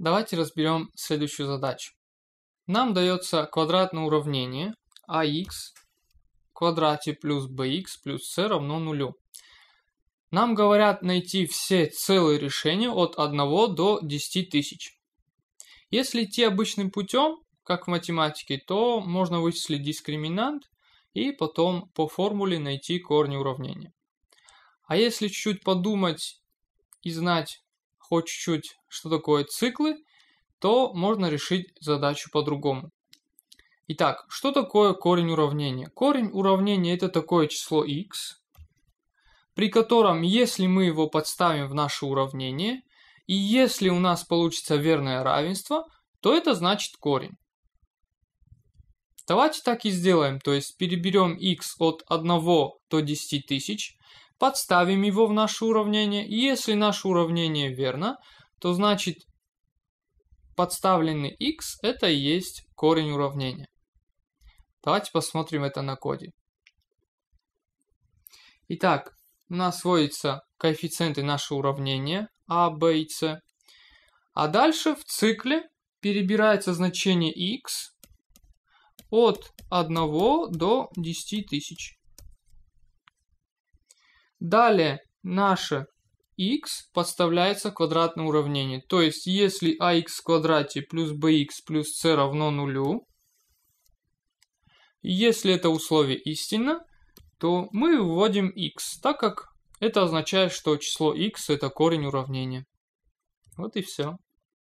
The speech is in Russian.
Давайте разберем следующую задачу. Нам дается квадратное уравнение ax в квадрате плюс bx плюс c равно нулю. Нам говорят найти все целые решения от 1 до 10 тысяч. Если идти обычным путем, как в математике, то можно вычислить дискриминант и потом по формуле найти корни уравнения. А если чуть-чуть подумать и знать хоть чуть-чуть, что такое циклы, то можно решить задачу по-другому. Итак, что такое корень уравнения? Корень уравнения это такое число x, при котором, если мы его подставим в наше уравнение, и если у нас получится верное равенство, то это значит корень. Давайте так и сделаем, то есть переберем x от 1 до 10 тысяч, подставим его в наше уравнение, и если наше уравнение верно, то значит подставленный x это и есть корень уравнения. Давайте посмотрим это на коде. Итак, у нас сводятся коэффициенты нашего уравнения а, b и c. А дальше в цикле перебирается значение x от 1 до 10 тысяч. Далее наше x подставляется квадратное уравнение. То есть, если ax в квадрате плюс bx плюс c равно нулю, если это условие истинно, то мы вводим x, так как это означает, что число x это корень уравнения. Вот и все.